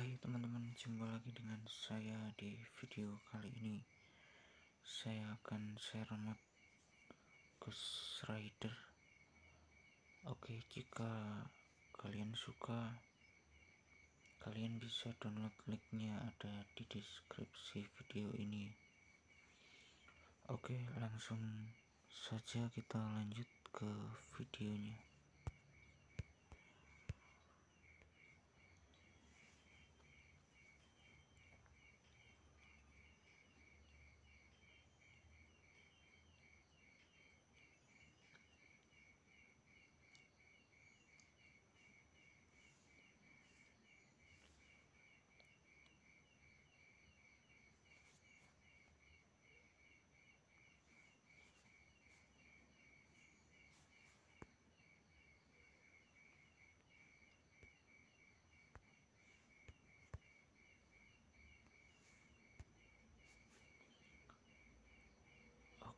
Hai teman-teman, jumpa lagi dengan saya di video kali ini Saya akan share mod Ghost Rider Oke, jika kalian suka Kalian bisa download linknya ada di deskripsi video ini Oke, langsung saja kita lanjut ke videonya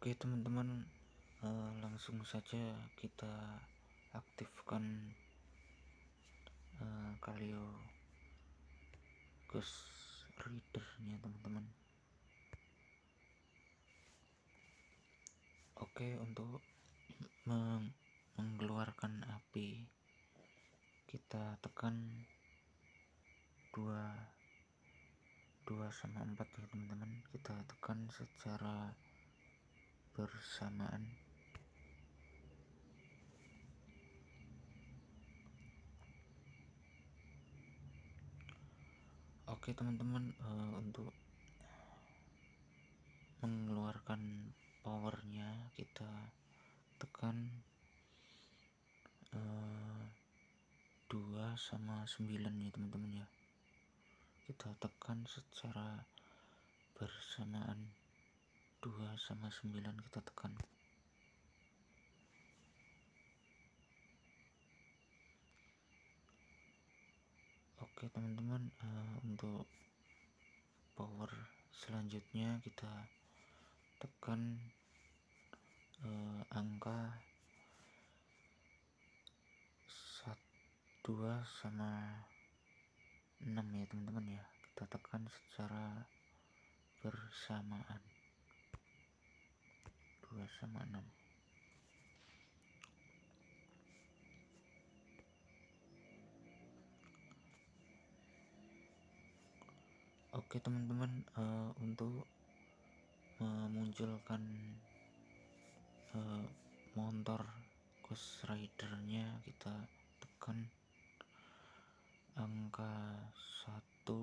Oke teman-teman eh, langsung saja kita aktifkan uh, eh, Kalio Ghost Readernya teman-teman Oke untuk mengeluarkan api kita tekan 2 2 sama 4 ya teman-teman kita tekan secara bersamaan Oke teman-teman uh, untuk mengeluarkan powernya kita tekan uh, sama sembilan ya teman-teman ya kita tekan secara bersamaan dua sama sembilan kita tekan oke teman-teman uh, untuk power selanjutnya kita tekan uh, angka satu 2 sama enam ya teman-teman ya kita tekan secara bersamaan 12 sama 6 oke teman-teman uh, untuk memunculkan uh, motor Ghost Rider-nya kita tekan angka 1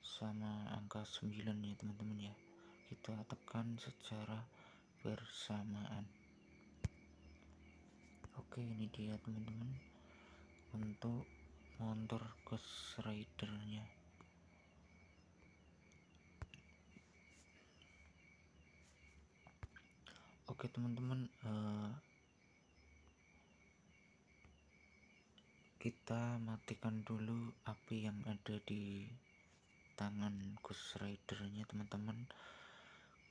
sama angka 9 ya teman-teman ya kita tekan secara bersamaan oke ini dia teman-teman untuk motor Ghost Rider-nya oke teman-teman uh, kita matikan dulu api yang ada di tangan Ghost Rider-nya teman-teman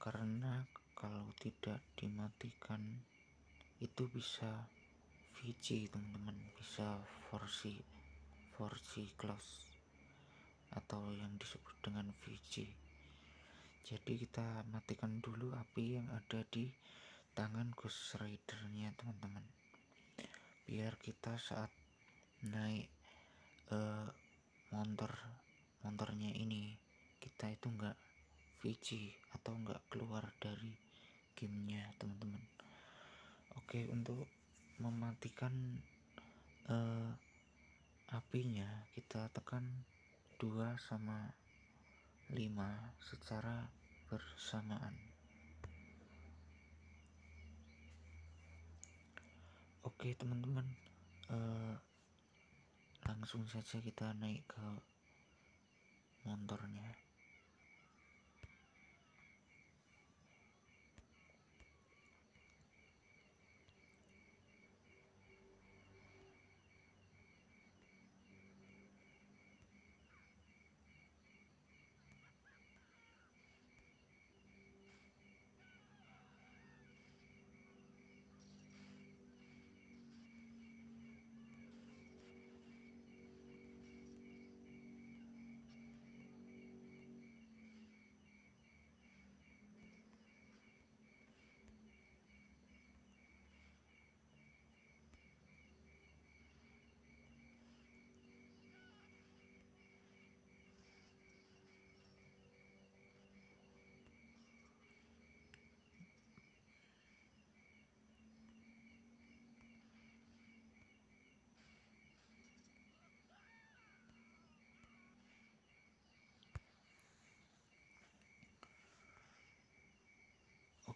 karena kalau tidak dimatikan itu bisa VG teman-teman bisa 4C 4 close atau yang disebut dengan VG jadi kita matikan dulu api yang ada di tangan Ghost Rider-nya teman-teman biar kita saat naik uh, motor motornya ini kita itu enggak VG atau enggak keluar dari gamenya teman-teman oke untuk mematikan uh, apinya kita tekan 2 sama 5 secara bersamaan oke teman-teman uh, langsung saja kita naik ke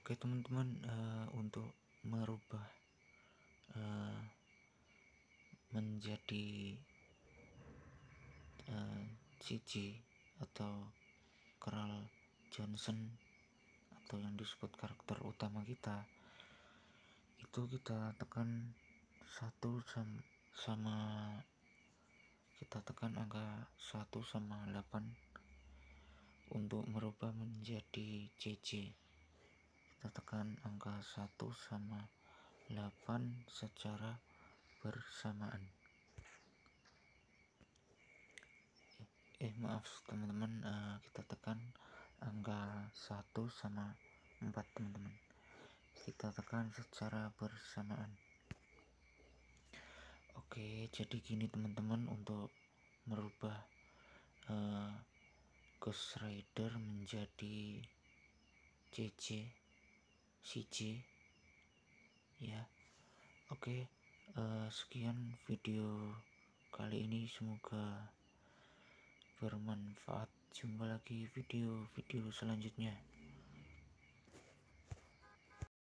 Oke teman-teman uh, untuk merubah uh, menjadi uh, eh, CG atau Keral Johnson atau yang disebut karakter utama kita itu kita tekan satu sama, sama kita tekan angka satu sama delapan untuk merubah menjadi CC Eh, eh, eh, kita tekan angka 1 sama 8 secara bersamaan eh, maaf teman-teman uh, kita tekan angka 1 sama 4 teman-teman kita tekan secara bersamaan oke jadi gini teman-teman untuk merubah uh, Ghost Rider menjadi CC siji ya oke uh, sekian video kali ini semoga bermanfaat jumpa lagi video-video selanjutnya